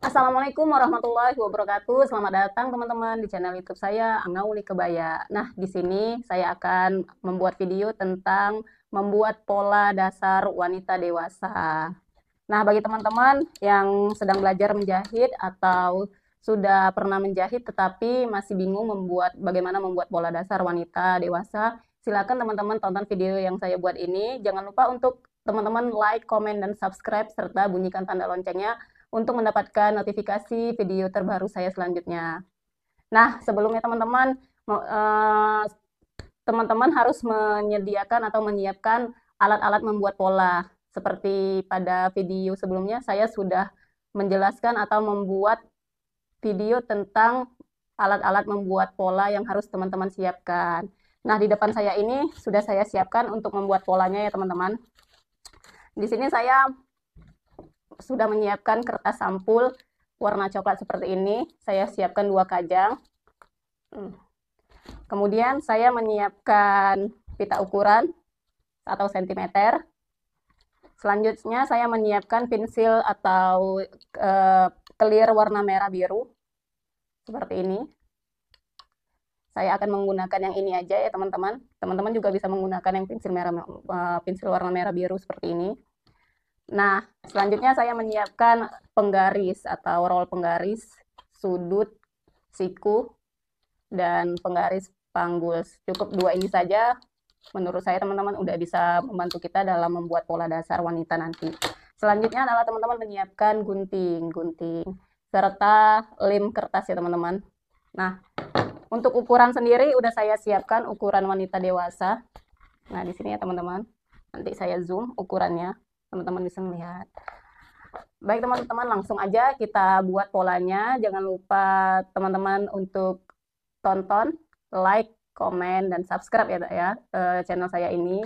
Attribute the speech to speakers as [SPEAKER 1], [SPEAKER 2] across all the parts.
[SPEAKER 1] Assalamualaikum warahmatullahi wabarakatuh. Selamat datang teman-teman di channel YouTube saya Angauli Kebaya. Nah, di sini saya akan membuat video tentang membuat pola dasar wanita dewasa. Nah, bagi teman-teman yang sedang belajar menjahit atau sudah pernah menjahit tetapi masih bingung membuat bagaimana membuat pola dasar wanita dewasa, silakan teman-teman tonton video yang saya buat ini. Jangan lupa untuk teman-teman like, comment dan subscribe serta bunyikan tanda loncengnya untuk mendapatkan notifikasi video terbaru saya selanjutnya. Nah, sebelumnya teman-teman eh, teman-teman harus menyediakan atau menyiapkan alat-alat membuat pola. Seperti pada video sebelumnya saya sudah menjelaskan atau membuat video tentang alat-alat membuat pola yang harus teman-teman siapkan. Nah, di depan saya ini sudah saya siapkan untuk membuat polanya ya, teman-teman. Di sini saya sudah menyiapkan kertas sampul warna coklat seperti ini. Saya siapkan dua kajang. Hmm. Kemudian saya menyiapkan pita ukuran atau sentimeter. Selanjutnya saya menyiapkan pensil atau e, eh, clear warna merah biru seperti ini. Saya akan menggunakan yang ini aja ya teman-teman. Teman-teman juga bisa menggunakan yang pensil merah eh, pensil warna merah biru seperti ini. Nah, selanjutnya saya menyiapkan penggaris atau roll penggaris, sudut, siku, dan penggaris panggul. Cukup dua ini saja. Menurut saya teman-teman udah bisa membantu kita dalam membuat pola dasar wanita nanti. Selanjutnya adalah teman-teman menyiapkan gunting-gunting serta lem kertas ya teman-teman. Nah, untuk ukuran sendiri udah saya siapkan ukuran wanita dewasa. Nah, di sini ya teman-teman. Nanti saya zoom ukurannya teman-teman bisa melihat baik teman-teman langsung aja kita buat polanya jangan lupa teman-teman untuk tonton like komen dan subscribe ya ya eh, channel saya ini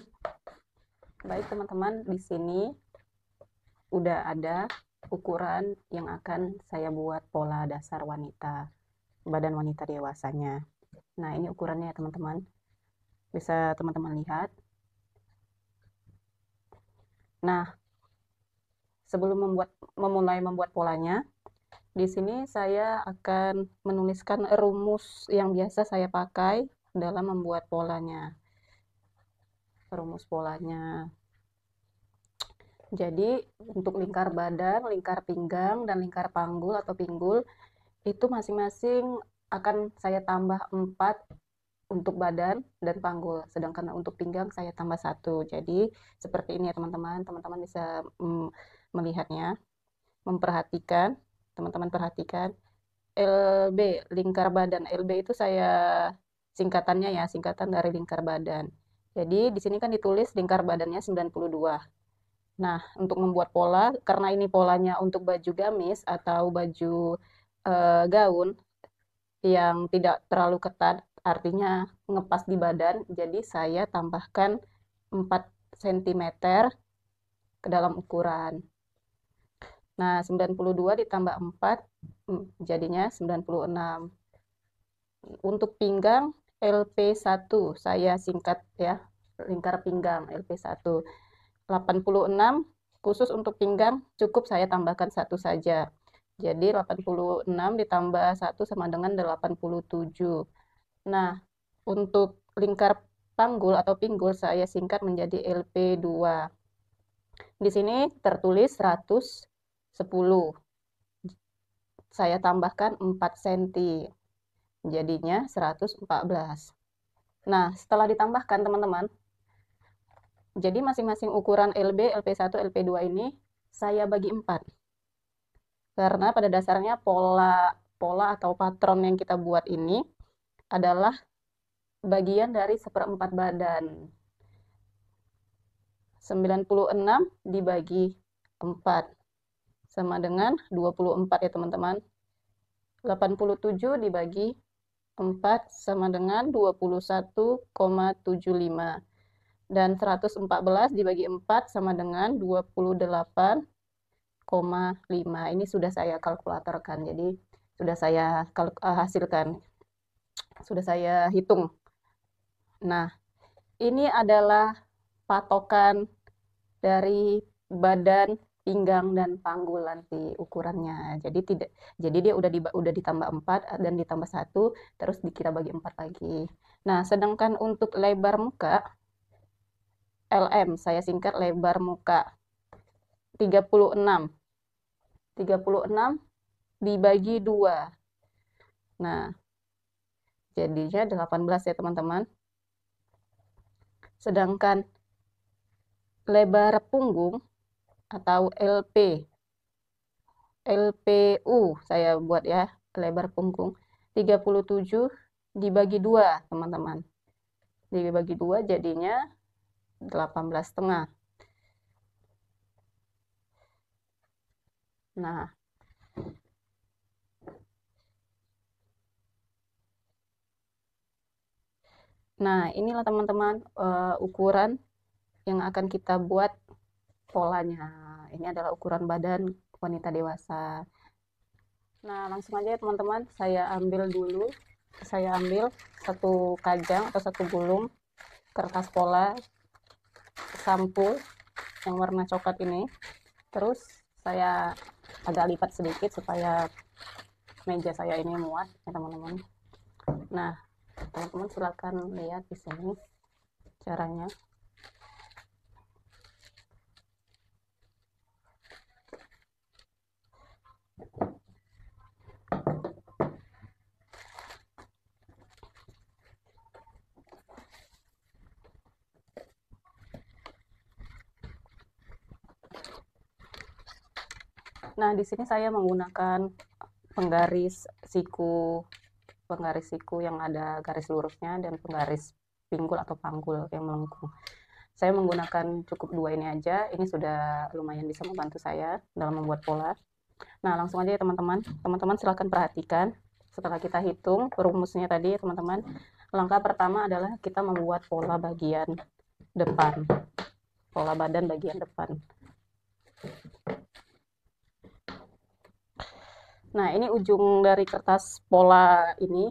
[SPEAKER 1] baik teman-teman di sini udah ada ukuran yang akan saya buat pola dasar wanita badan wanita dewasanya nah ini ukurannya ya teman-teman bisa teman-teman lihat Nah, sebelum membuat memulai membuat polanya, di sini saya akan menuliskan rumus yang biasa saya pakai dalam membuat polanya. Rumus polanya. Jadi, untuk lingkar badan, lingkar pinggang, dan lingkar panggul atau pinggul, itu masing-masing akan saya tambah 4 untuk badan dan panggul. Sedangkan untuk pinggang saya tambah satu. Jadi seperti ini ya teman-teman. Teman-teman bisa mm, melihatnya, memperhatikan. Teman-teman perhatikan. LB, lingkar badan. LB itu saya singkatannya ya, singkatan dari lingkar badan. Jadi di sini kan ditulis lingkar badannya 92. Nah, untuk membuat pola, karena ini polanya untuk baju gamis atau baju e, gaun yang tidak terlalu ketat, artinya ngepas di badan. Jadi saya tambahkan 4 cm ke dalam ukuran. Nah, 92 ditambah 4 hmm, jadinya 96. Untuk pinggang LP1 saya singkat ya, lingkar pinggang LP1. 86 khusus untuk pinggang cukup saya tambahkan satu saja. Jadi 86 ditambah 1 sama dengan 87. Nah, untuk lingkar panggul atau pinggul saya singkat menjadi LP2. Di sini tertulis 110. Saya tambahkan 4 cm. Jadinya 114. Nah, setelah ditambahkan teman-teman, jadi masing-masing ukuran LB, LP1, LP2 ini saya bagi 4. Karena pada dasarnya pola pola atau patron yang kita buat ini adalah bagian dari seperempat badan. 96 hmm. dibagi 4 sama dengan 24 ya teman-teman. 87 dibagi 4 sama dengan 21,75 dan 114 dibagi 4 sama dengan 28,5. Ini sudah saya kalkulatorkan. Jadi sudah saya eh, hasilkan sudah saya hitung. Nah, ini adalah patokan dari badan, pinggang dan panggul nanti ukurannya. Jadi tidak jadi dia udah di, udah ditambah 4 dan ditambah satu terus dikira bagi 4 lagi. Nah, sedangkan untuk lebar muka LM saya singkat lebar muka 36. 36 dibagi 2. Nah, jadinya 18 ya teman-teman sedangkan lebar punggung atau LP LPU saya buat ya lebar punggung 37 dibagi 2 teman-teman dibagi 2 jadinya 18 setengah nah Nah, inilah teman-teman uh, ukuran yang akan kita buat polanya. Ini adalah ukuran badan wanita dewasa. Nah, langsung aja ya teman-teman, saya ambil dulu, saya ambil satu kajang atau satu gulung kertas pola sampul yang warna coklat ini. Terus saya agak lipat sedikit supaya meja saya ini muat ya teman-teman. Nah, teman-teman nah, silahkan lihat di sini caranya Nah, di sini saya menggunakan penggaris siku penggaris siku yang ada garis lurusnya dan penggaris pinggul atau panggul yang melengkung. Saya menggunakan cukup dua ini aja, ini sudah lumayan bisa membantu saya dalam membuat pola. Nah, langsung aja ya teman-teman. Teman-teman silahkan perhatikan setelah kita hitung rumusnya tadi ya teman-teman. Langkah pertama adalah kita membuat pola bagian depan. Pola badan bagian depan. Nah, ini ujung dari kertas pola ini,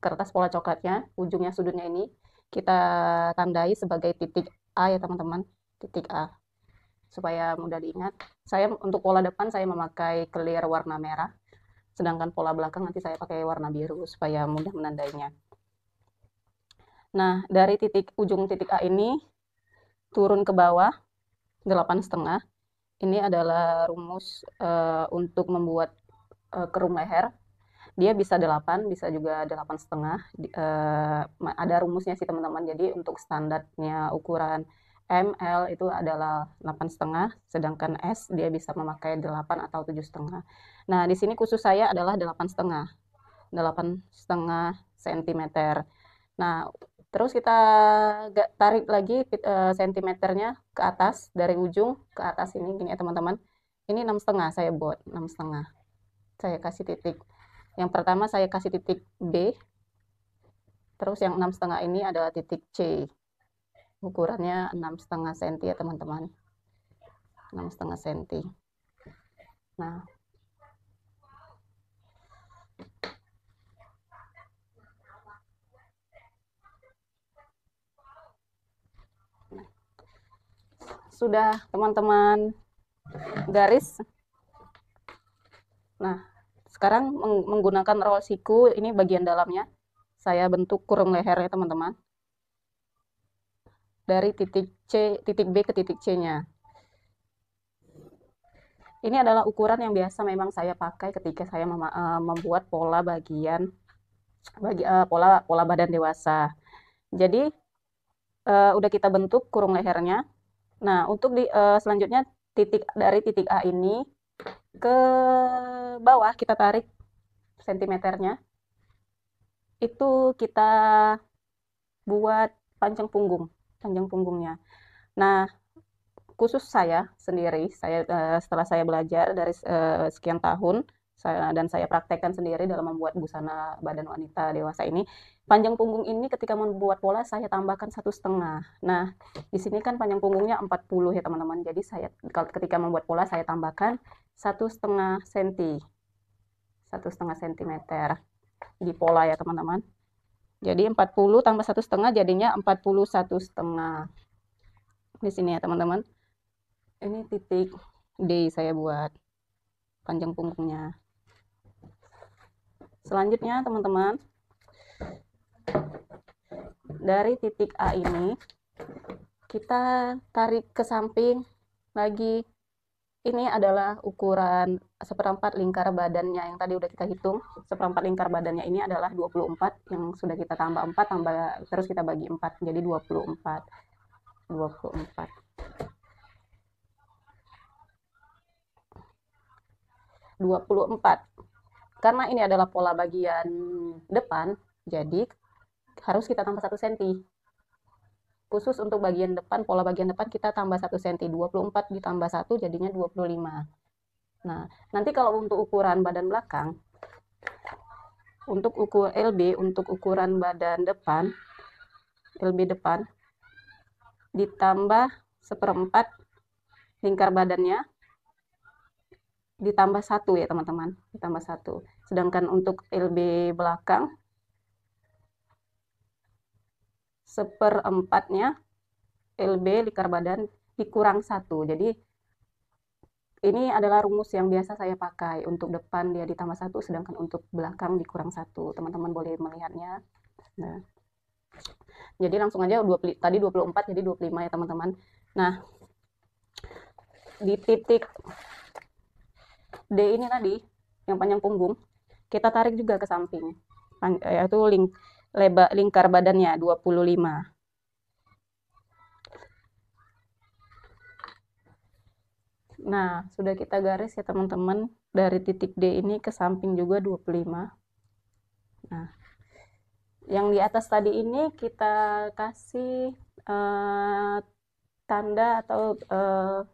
[SPEAKER 1] kertas pola coklatnya, ujungnya sudutnya ini, kita tandai sebagai titik A ya teman-teman, titik A. Supaya mudah diingat, saya untuk pola depan saya memakai clear warna merah, sedangkan pola belakang nanti saya pakai warna biru supaya mudah menandainya. Nah, dari titik ujung titik A ini turun ke bawah setengah ini adalah rumus uh, untuk membuat uh, eh, kerum leher. Dia bisa 8, bisa juga 8 setengah. Uh, ada rumusnya sih teman-teman. Jadi untuk standarnya ukuran ML itu adalah 8 setengah, sedangkan S dia bisa memakai 8 atau 7 setengah. Nah, di sini khusus saya adalah 8 setengah, 8 setengah sentimeter. Nah, Terus kita tarik lagi uh, ke atas dari ujung ke atas ini gini ya teman-teman. Ini enam setengah saya buat enam setengah. Saya kasih titik. Yang pertama saya kasih titik B. Terus yang enam setengah ini adalah titik C. Ukurannya enam setengah senti ya teman-teman. Enam setengah senti. Nah, sudah teman-teman garis. Nah, sekarang menggunakan roll siku, ini bagian dalamnya. Saya bentuk kurung lehernya, teman-teman. Dari titik C, titik B ke titik C-nya. Ini adalah ukuran yang biasa memang saya pakai ketika saya eh, membuat pola bagian bagi uh, pola pola badan dewasa. Jadi uh, udah kita bentuk kurung lehernya, Nah, untuk di uh, selanjutnya titik dari titik A ini ke bawah kita tarik sentimeternya. Itu kita buat panjang punggung, panjang punggungnya. Nah, khusus saya sendiri, saya uh, setelah saya belajar dari uh, sekian tahun, saya, dan saya praktekkan sendiri dalam membuat busana badan wanita dewasa ini. Panjang punggung ini ketika membuat pola saya tambahkan satu setengah. Nah, di sini kan panjang punggungnya 40 ya teman-teman. Jadi saya ketika membuat pola saya tambahkan satu setengah senti, satu setengah sentimeter di pola ya teman-teman. Jadi 40 tambah satu setengah jadinya 41 setengah. Di sini ya teman-teman. Ini titik D saya buat panjang punggungnya selanjutnya teman-teman dari titik A ini kita tarik ke samping lagi ini adalah ukuran seperempat lingkar badannya yang tadi udah kita hitung seperempat lingkar badannya ini adalah 24 yang sudah kita tambah 4 tambah terus kita bagi 4 jadi 24 24 24 karena ini adalah pola bagian depan, jadi harus kita tambah 1 cm. Khusus untuk bagian depan, pola bagian depan kita tambah 1 cm. 24 ditambah 1 jadinya 25. Nah, nanti kalau untuk ukuran badan belakang, untuk ukur LB, untuk ukuran badan depan, LB depan, ditambah seperempat lingkar badannya, ditambah satu ya teman-teman ditambah satu sedangkan untuk LB belakang seperempatnya LB lingkar badan dikurang satu jadi ini adalah rumus yang biasa saya pakai untuk depan dia ditambah satu sedangkan untuk belakang dikurang satu teman-teman boleh melihatnya nah. jadi langsung aja 20, tadi 24 jadi 25 ya teman-teman nah di titik D ini tadi yang panjang punggung kita tarik juga ke samping yaitu eh, ling leba, lingkar badannya 25 nah sudah kita garis ya teman-teman dari titik D ini ke samping juga 25 nah yang di atas tadi ini kita kasih uh, tanda atau uh,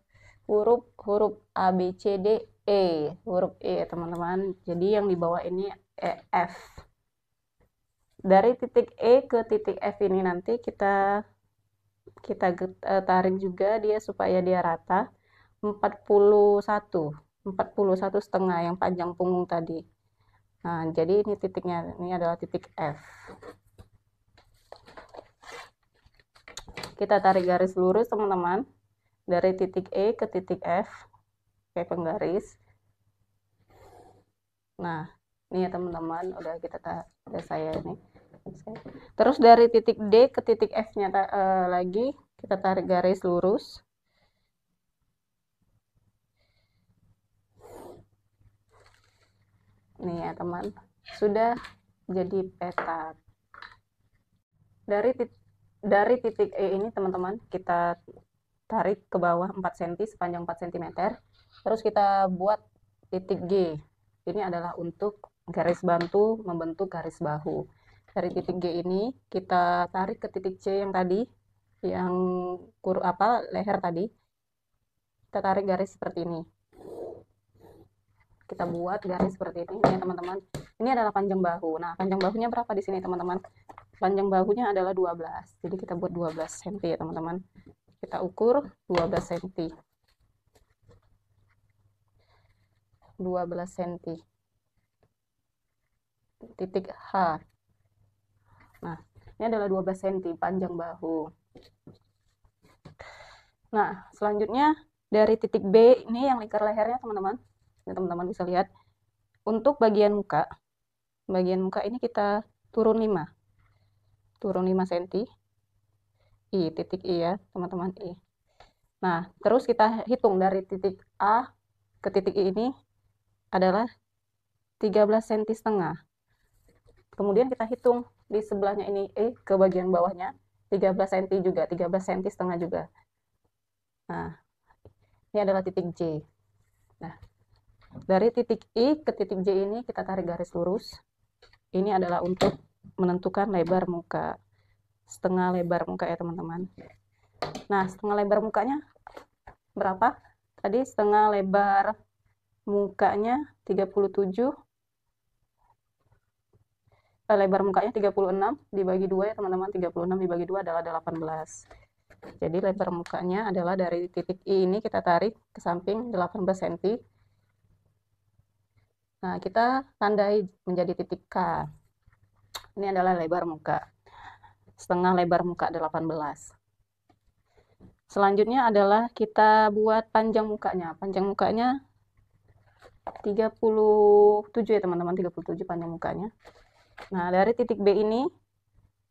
[SPEAKER 1] huruf huruf A B C D E, huruf E teman-teman. Jadi yang di bawah ini e, F. Dari titik E ke titik F ini nanti kita kita eh, tarik juga dia supaya dia rata. 41, 41 setengah yang panjang punggung tadi. Nah, jadi ini titiknya, ini adalah titik F. Kita tarik garis lurus teman-teman. Dari titik E ke titik F kayak penggaris nah ini ya teman-teman udah kita udah saya ini terus dari titik D ke titik F nya uh, eh, lagi kita tarik garis lurus nih ya teman sudah jadi petak. dari titik dari titik E ini teman-teman kita tarik ke bawah 4 cm sepanjang 4 cm Terus kita buat titik G. Ini adalah untuk garis bantu membentuk garis bahu. Dari titik G ini kita tarik ke titik C yang tadi yang kur apa leher tadi. Kita tarik garis seperti ini. Kita buat garis seperti ini ya teman-teman. Ini adalah panjang bahu. Nah, panjang bahunya berapa di sini teman-teman? Panjang bahunya adalah 12. Jadi kita buat 12 cm ya teman-teman. Kita ukur 12 cm 12 cm. Titik H. Nah, ini adalah 12 cm panjang bahu. Nah, selanjutnya dari titik B ini yang lingkar lehernya teman-teman. Ini teman-teman bisa lihat. Untuk bagian muka, bagian muka ini kita turun 5. Turun 5 cm. I, titik I ya, teman-teman I. Nah, terus kita hitung dari titik A ke titik I ini adalah 13 cm setengah. Kemudian kita hitung di sebelahnya ini E ke bagian bawahnya 13 cm juga, 13 cm setengah juga. Nah, ini adalah titik J. Nah, dari titik I ke titik J ini kita tarik garis lurus. Ini adalah untuk menentukan lebar muka setengah lebar muka ya teman-teman. Nah, setengah lebar mukanya berapa? Tadi setengah lebar mukanya 37 eh, lebar mukanya 36 dibagi 2 ya teman-teman 36 dibagi 2 adalah 18 jadi lebar mukanya adalah dari titik I ini kita tarik ke samping 18 cm nah kita tandai menjadi titik K ini adalah lebar muka setengah lebar muka 18 selanjutnya adalah kita buat panjang mukanya panjang mukanya 37 ya teman-teman 37 panjang mukanya nah dari titik B ini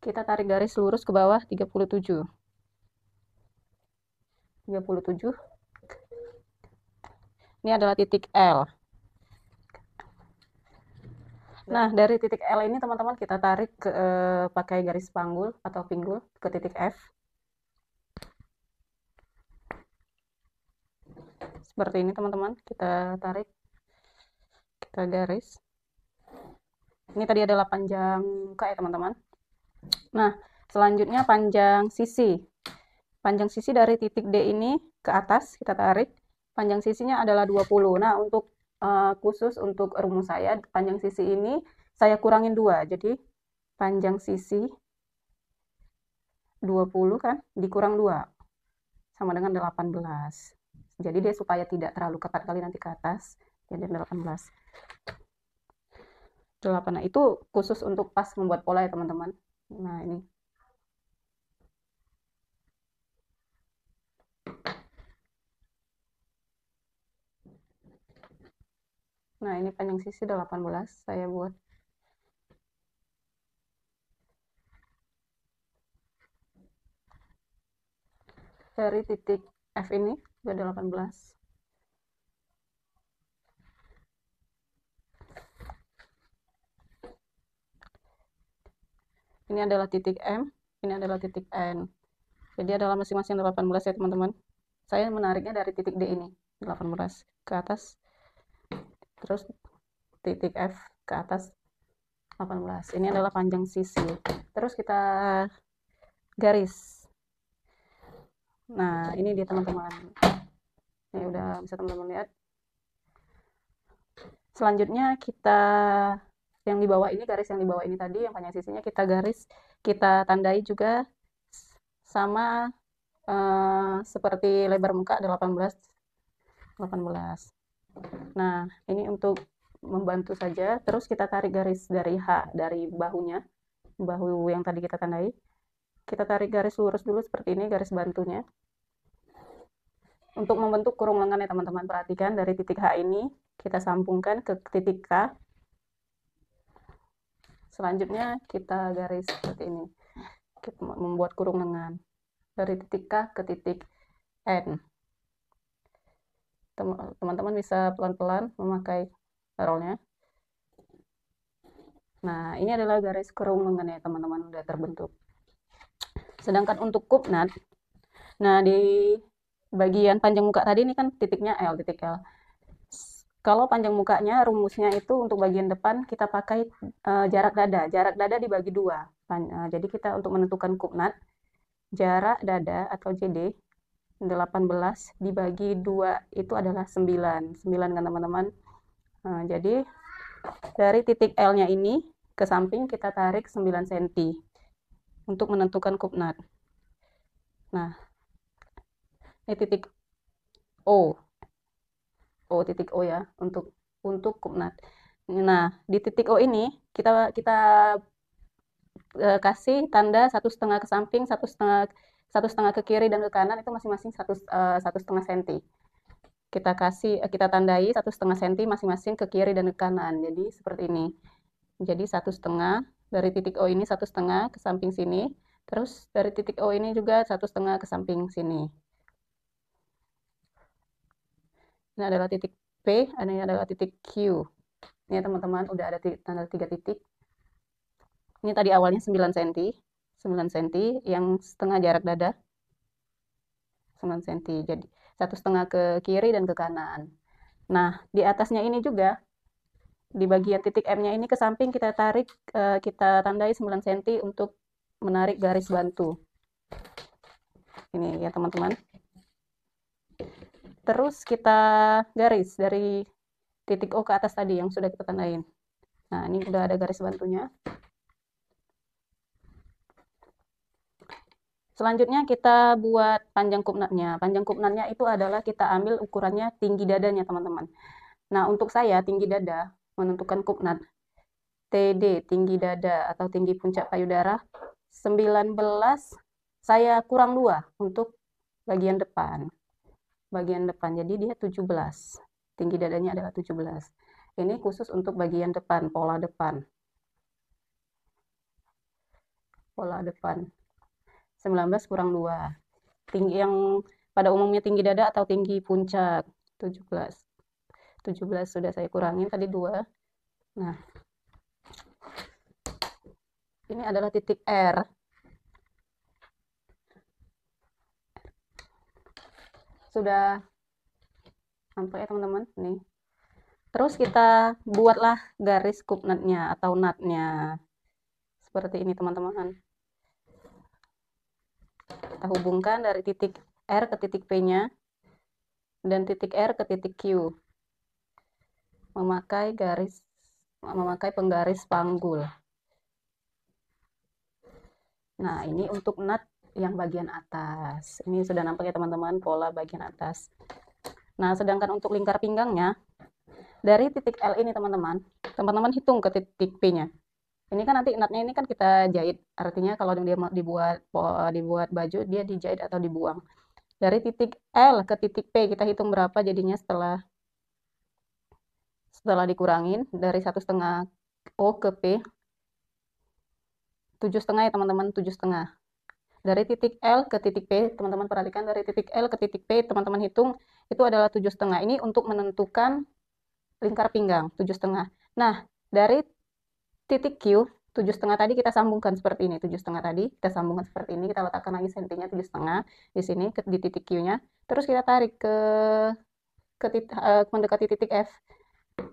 [SPEAKER 1] kita tarik garis lurus ke bawah 37 37 ini adalah titik L nah dari titik L ini teman-teman kita tarik ke eh, pakai garis panggul atau pinggul ke titik F seperti ini teman-teman kita tarik kita garis ini tadi adalah panjang muka ya teman-teman nah selanjutnya panjang sisi panjang sisi dari titik D ini ke atas kita tarik panjang sisinya adalah 20 nah untuk uh, khusus untuk rumus saya panjang sisi ini saya kurangin dua jadi panjang sisi 20 kan dikurang 2 sama dengan 18 jadi dia supaya tidak terlalu ketat kali nanti ke atas jadi 18 8 nah itu khusus untuk pas membuat pola ya teman-teman nah ini Nah, ini panjang sisi 18 saya buat. Dari titik F ini, sudah 18. ini adalah titik M, ini adalah titik N. Jadi adalah masing-masing 18 ya teman-teman. Saya menariknya dari titik D ini, 18 ke atas. Terus titik F ke atas 18. Ini adalah panjang sisi. Terus kita garis. Nah, ini dia teman-teman. Ini udah bisa teman-teman lihat. Selanjutnya kita yang di bawah ini garis yang di bawah ini tadi yang panjang sisinya kita garis kita tandai juga sama uh, seperti lebar muka 18 18 nah ini untuk membantu saja terus kita tarik garis dari H dari bahunya bahu yang tadi kita tandai kita tarik garis lurus dulu seperti ini garis bantunya untuk membentuk kurung lengan ya teman-teman perhatikan dari titik H ini kita sambungkan ke titik K Selanjutnya kita garis seperti ini. Kita membuat kurung lengan dari titik K ke titik N. Teman-teman bisa pelan-pelan memakai rollnya. Nah, ini adalah garis kurung lengan ya teman-teman udah terbentuk. Sedangkan untuk kupnat, nah di bagian panjang muka tadi ini kan titiknya L, titik L. Kalau panjang mukanya rumusnya itu untuk bagian depan kita pakai uh, jarak dada. Jarak dada dibagi dua. Pan, uh, jadi kita untuk menentukan kubnat jarak dada atau JD 18 dibagi dua itu adalah 9. 9 kan teman-teman. Uh, jadi dari titik L-nya ini ke samping kita tarik 9 cm untuk menentukan kubnat. Nah, ini titik O. O titik O ya untuk untuk Kumnat. Nah, di titik O ini kita kita uh, kasih tanda satu setengah ke samping, satu setengah satu setengah ke kiri dan ke kanan itu masing-masing satu e, satu setengah senti. Kita kasih e, kita tandai satu setengah senti masing-masing ke kiri dan ke kanan. Jadi seperti ini. Jadi satu setengah dari titik O ini satu setengah ke samping sini. Terus dari titik O ini juga satu setengah ke samping sini ini adalah titik P ini adalah titik Q ini teman-teman udah ada tanda tiga titik ini tadi awalnya 9 cm 9 cm yang setengah jarak dada 9 cm jadi satu setengah ke kiri dan ke kanan nah di atasnya ini juga di bagian titik M-nya ini ke samping kita tarik eh, kita tandai 9 cm untuk menarik garis bantu ini ya teman-teman terus kita garis dari titik O ke atas tadi yang sudah kita tandain. Nah, ini udah ada garis bantunya. Selanjutnya kita buat panjang kupnatnya. Panjang kupnatnya itu adalah kita ambil ukurannya tinggi dadanya, teman-teman. Nah, untuk saya tinggi dada menentukan kupnat. TD, tinggi dada atau tinggi puncak payudara, 19 saya kurang 2 untuk bagian depan bagian depan. Jadi dia 17. Tinggi dadanya adalah 17. Ini khusus untuk bagian depan, pola depan. Pola depan. 19 kurang 2. Tinggi yang pada umumnya tinggi dada atau tinggi puncak. 17. 17 sudah saya kurangin tadi 2. Nah. Ini adalah titik R. sudah sampai ya teman-teman nih terus kita buatlah garis cup atau natnya seperti ini teman-teman kita hubungkan dari titik R ke titik P nya dan titik R ke titik Q memakai garis memakai penggaris panggul nah ini untuk nat yang bagian atas. Ini sudah nampak ya teman-teman pola bagian atas. Nah, sedangkan untuk lingkar pinggangnya dari titik L ini teman-teman, teman-teman hitung ke titik P-nya. Ini kan nanti enaknya ini kan kita jahit. Artinya kalau dia dibuat dibuat baju dia dijahit atau dibuang. Dari titik L ke titik P kita hitung berapa jadinya setelah setelah dikurangin dari satu setengah O ke P tujuh setengah ya teman-teman tujuh setengah dari titik L ke titik P, teman-teman perhatikan dari titik L ke titik P, teman-teman hitung itu adalah tujuh setengah. Ini untuk menentukan lingkar pinggang tujuh setengah. Nah dari titik Q tujuh setengah tadi kita sambungkan seperti ini tujuh setengah tadi kita sambungkan seperti ini kita letakkan lagi sentinya tujuh setengah di sini di titik Q-nya terus kita tarik ke ke titik, uh, eh, mendekati titik F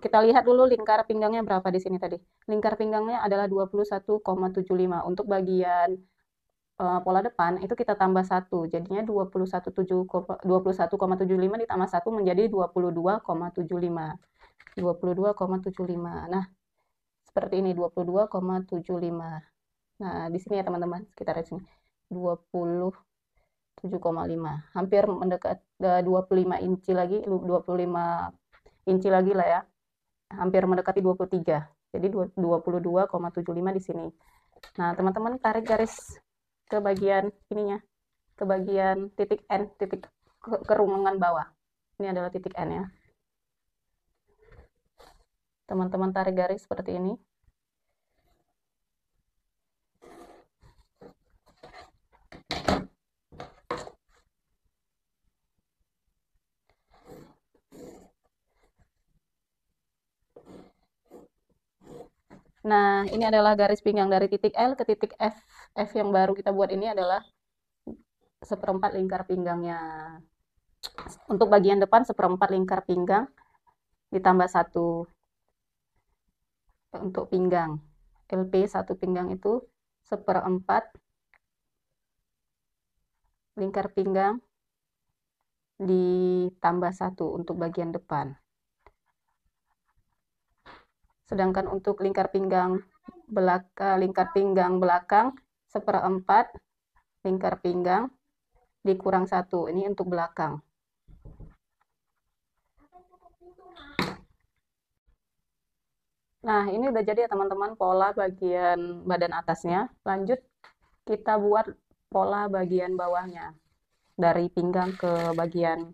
[SPEAKER 1] kita lihat dulu lingkar pinggangnya berapa di sini tadi. Lingkar pinggangnya adalah 21,75 untuk bagian uh, pola depan itu kita tambah satu jadinya 21,7 21,75 ditambah satu menjadi 22,75 22,75 nah seperti ini 22,75 nah di sini ya teman-teman sekitar di sini 27,5 hampir mendekat 25 inci lagi 25 inci lagi lah ya hampir mendekati 23 jadi 22,75 di sini nah teman-teman tarik garis ke bagian ininya ke bagian titik N titik kerungan bawah ini adalah titik N ya teman-teman tarik garis seperti ini Nah, ini adalah garis pinggang dari titik L ke titik F F yang baru kita buat ini adalah seperempat lingkar pinggangnya. Untuk bagian depan seperempat lingkar pinggang ditambah satu untuk pinggang. LP satu pinggang itu seperempat lingkar pinggang ditambah satu untuk bagian depan. Sedangkan untuk lingkar pinggang belakang, lingkar pinggang belakang seperempat lingkar pinggang dikurang satu ini untuk belakang nah ini udah jadi ya teman-teman pola bagian badan atasnya lanjut kita buat pola bagian bawahnya dari pinggang ke bagian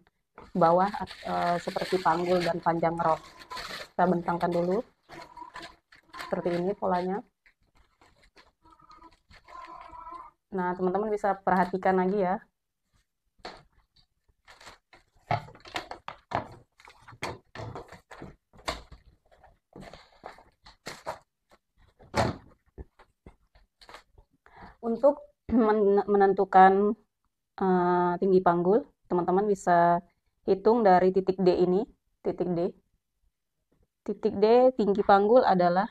[SPEAKER 1] bawah eh, seperti panggul dan panjang rok kita bentangkan dulu seperti ini polanya Nah, teman-teman bisa perhatikan lagi ya. Untuk menentukan uh, tinggi panggul, teman-teman bisa hitung dari titik D ini, titik D. Titik D tinggi panggul adalah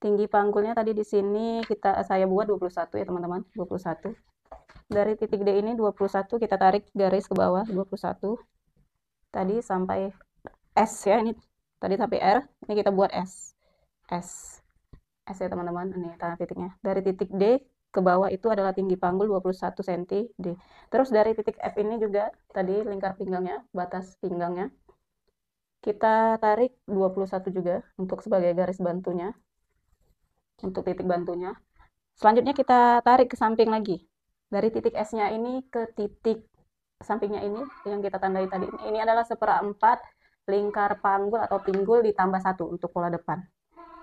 [SPEAKER 1] tinggi panggulnya tadi di sini kita saya buat 21 ya teman-teman 21 dari titik D ini 21 kita tarik garis ke bawah 21 tadi sampai S ya ini tadi sampai R ini kita buat S S S ya teman-teman ini tanah titiknya dari titik D ke bawah itu adalah tinggi panggul 21 cm D terus dari titik F ini juga tadi lingkar pinggangnya batas pinggangnya kita tarik 21 juga untuk sebagai garis bantunya untuk titik bantunya. Selanjutnya kita tarik ke samping lagi. Dari titik S-nya ini ke titik sampingnya ini yang kita tandai tadi. Ini adalah seperempat lingkar panggul atau pinggul ditambah satu untuk pola depan.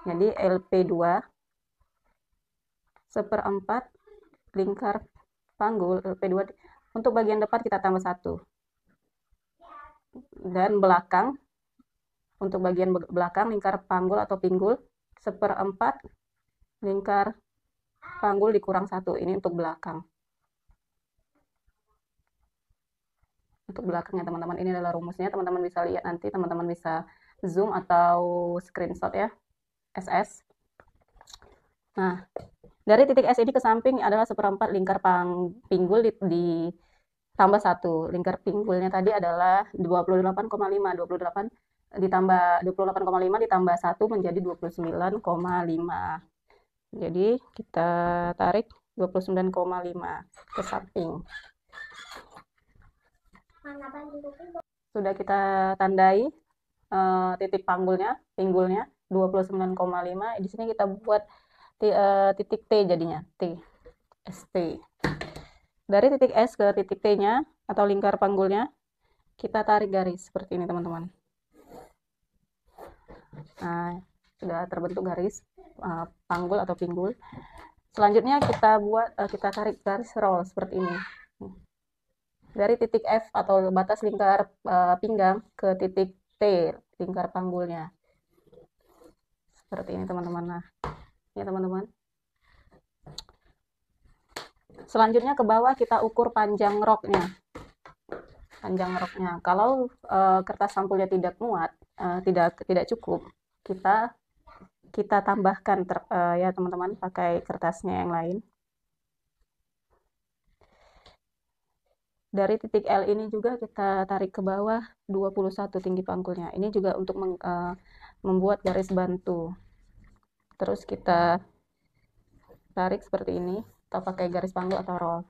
[SPEAKER 1] Jadi LP2 seperempat lingkar panggul LP2 untuk bagian depan kita tambah satu dan belakang untuk bagian belakang lingkar panggul atau pinggul seperempat lingkar panggul dikurang satu ini untuk belakang untuk belakangnya teman-teman ini adalah rumusnya teman-teman bisa lihat nanti teman-teman bisa zoom atau screenshot ya SS nah dari titik S ini ke samping adalah seperempat lingkar pang pinggul di, di tambah satu lingkar pinggulnya tadi adalah 28,5 28 ditambah 28,5 ditambah satu menjadi 29,5 jadi kita tarik 29,5 ke samping sudah kita tandai uh, titik panggulnya pinggulnya 29,5 di sini kita buat t, uh, eh, titik T jadinya T ST dari titik S ke titik T-nya atau lingkar panggulnya kita tarik garis seperti ini teman-teman nah sudah terbentuk garis uh, eh, panggul atau pinggul selanjutnya kita buat uh, kita tarik garis roll seperti ini dari titik F atau batas lingkar uh, pinggang ke titik T lingkar panggulnya seperti ini teman-teman nah ya teman-teman selanjutnya ke bawah kita ukur panjang roknya panjang roknya kalau uh, kertas sampulnya tidak muat uh, tidak tidak cukup kita kita tambahkan ter, uh, ya teman-teman pakai kertasnya yang lain. Dari titik L ini juga kita tarik ke bawah 21 tinggi panggulnya. Ini juga untuk meng, uh, membuat garis bantu. Terus kita tarik seperti ini atau pakai garis panggul atau roll.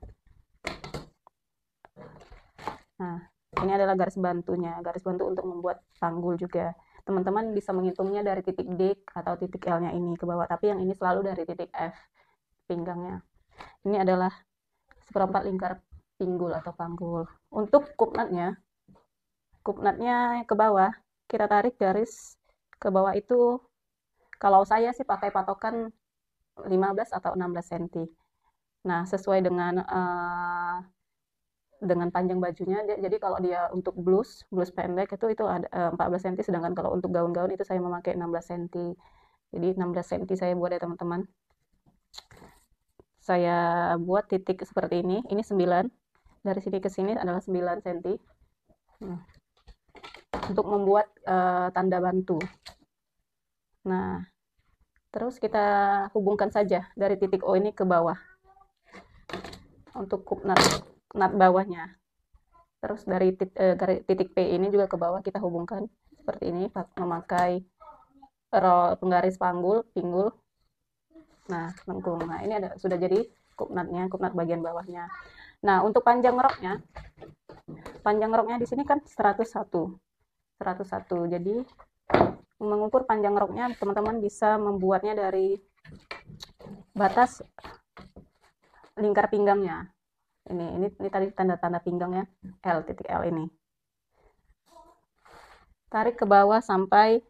[SPEAKER 1] Nah, ini adalah garis bantunya, garis bantu untuk membuat panggul juga teman-teman bisa menghitungnya dari titik D atau titik L-nya ini ke bawah, tapi yang ini selalu dari titik F pinggangnya. Ini adalah seperempat lingkar pinggul atau panggul. Untuk kupnatnya, kupnatnya ke bawah, kita tarik garis ke bawah itu, kalau saya sih pakai patokan 15 atau 16 cm. Nah, sesuai dengan uh, dengan panjang bajunya dia, jadi kalau dia untuk blus blus pendek itu itu ada 14 eh, cm sedangkan kalau untuk gaun-gaun itu saya memakai 16 cm jadi 16 cm saya buat ya teman-teman saya buat titik seperti ini ini 9 dari sini ke sini adalah 9 cm nah, untuk membuat uh, tanda bantu nah terus kita hubungkan saja dari titik O ini ke bawah untuk kupnat nat bawahnya. Terus dari titik, eh, titik P ini juga ke bawah kita hubungkan seperti ini memakai penggaris panggul, pinggul. Nah, lengkung. Nah, ini ada sudah jadi kupnatnya, kupnat bagian bawahnya. Nah, untuk panjang roknya, panjang roknya di sini kan 101. 101. Jadi mengukur panjang roknya, teman-teman bisa membuatnya dari batas lingkar pinggangnya ini ini ini tadi tanda-tanda pinggangnya L titik L ini tarik ke bawah sampai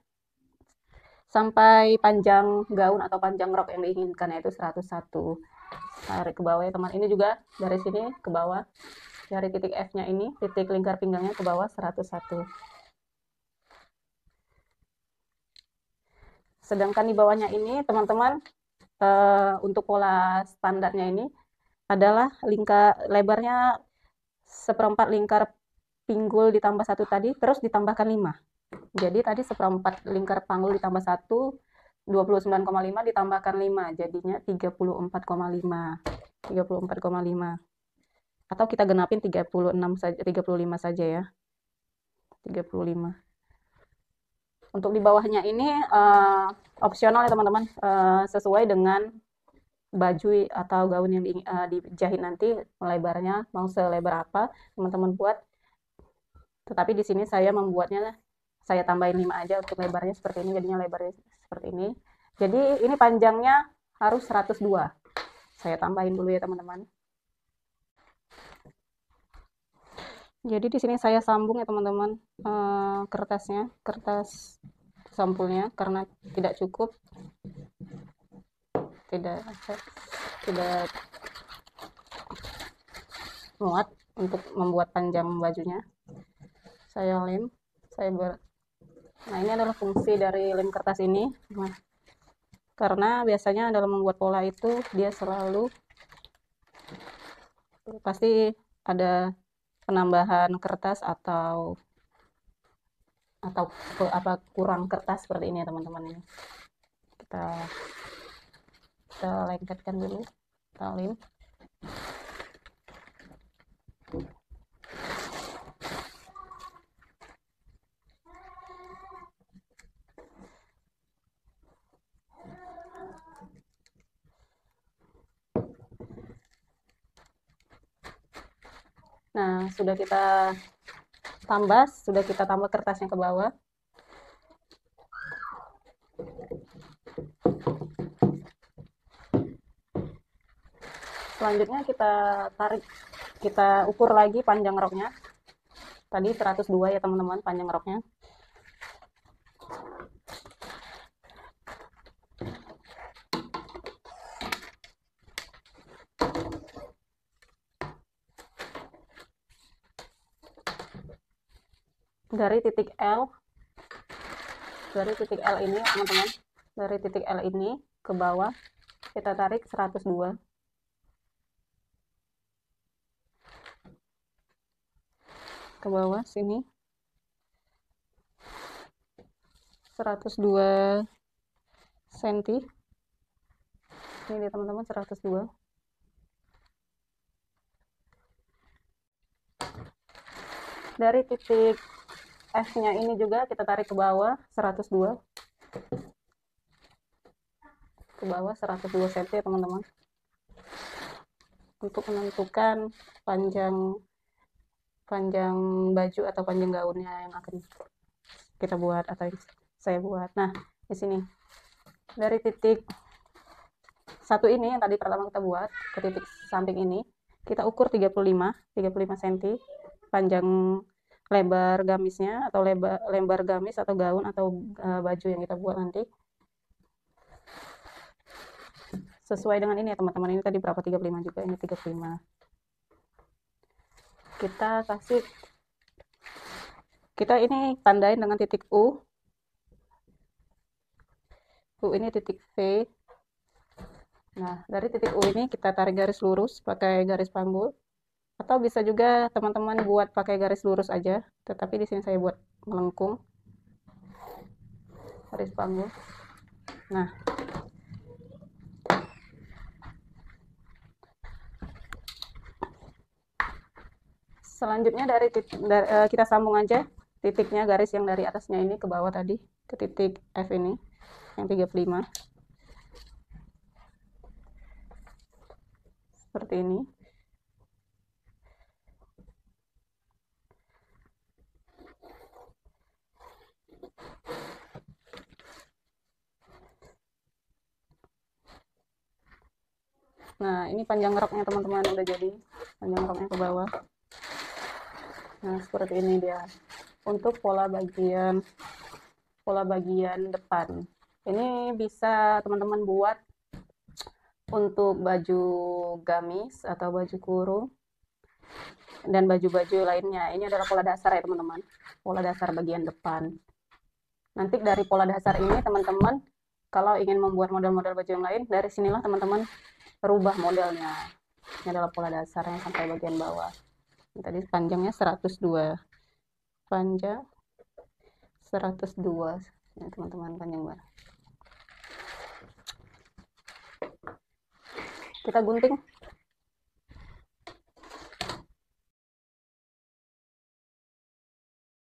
[SPEAKER 1] sampai panjang gaun atau panjang rok yang diinginkan yaitu 101 tarik ke bawah ya teman ini juga dari sini ke bawah dari titik F nya ini titik lingkar pinggangnya ke bawah 101 sedangkan di bawahnya ini teman-teman uh, untuk pola standarnya ini adalah lingkar lebarnya seperempat lingkar pinggul ditambah satu tadi terus ditambahkan 5 jadi tadi seperempat lingkar panggul ditambah satu 29,5 ditambahkan 5 jadinya 34,5 34,5 atau kita genapin 36 saja 35 saja ya 35 untuk di bawahnya ini uh, opsional ya teman-teman uh, sesuai dengan baju atau gaun yang di, eh, dijahit nanti lebarnya mau selebar apa teman-teman buat tetapi di sini saya membuatnya saya tambahin 5 aja untuk lebarnya seperti ini jadinya lebar seperti ini jadi ini panjangnya harus 102 saya tambahin dulu ya teman-teman jadi di sini saya sambung ya teman-teman uh, kertasnya kertas sampulnya karena tidak cukup tidak tidak muat untuk membuat panjang bajunya saya lem saya ber nah ini adalah fungsi dari lem kertas ini nah, karena biasanya dalam membuat pola itu dia selalu pasti ada penambahan kertas atau atau apa kurang kertas seperti ini teman-teman kita kita lengketkan dulu tali Nah, sudah kita tambah, sudah kita tambah kertasnya ke bawah. selanjutnya kita tarik kita ukur lagi panjang roknya tadi 102 ya teman-teman panjang roknya dari titik L dari titik L ini teman-teman dari titik L ini ke bawah kita tarik 102 ke bawah sini 102 cm ini dia teman-teman 102 dari titik F nya ini juga kita tarik ke bawah 102 ke bawah 102 cm teman-teman untuk menentukan panjang panjang baju atau panjang gaunnya yang akan kita buat atau saya buat nah di sini dari titik satu ini yang tadi pertama kita buat ke titik samping ini kita ukur 35 35 cm panjang lebar gamisnya atau lebar lembar gamis atau gaun atau uh, baju yang kita buat nanti sesuai dengan ini ya teman-teman ini tadi berapa 35 juga ini 35 kita kasih kita ini tandain dengan titik U U ini titik V nah dari titik U ini kita tarik garis lurus pakai garis panggul atau bisa juga teman-teman buat pakai garis lurus aja tetapi di sini saya buat melengkung garis panggul nah selanjutnya dari, eh, kita sambung aja titiknya garis yang dari atasnya ini ke bawah tadi ke titik F ini yang 35 seperti ini Nah, ini panjang roknya teman-teman udah jadi. Panjang roknya ke bawah nah seperti ini dia untuk pola bagian pola bagian depan ini bisa teman-teman buat untuk baju gamis atau baju kurung dan baju-baju lainnya ini adalah pola dasar ya teman-teman pola dasar bagian depan nanti dari pola dasar ini teman-teman kalau ingin membuat model-model baju yang lain dari sinilah teman-teman rubah modelnya ini adalah pola dasarnya sampai bagian bawah tadi panjangnya 102 panjang 102 ya teman-teman panjang banget kita gunting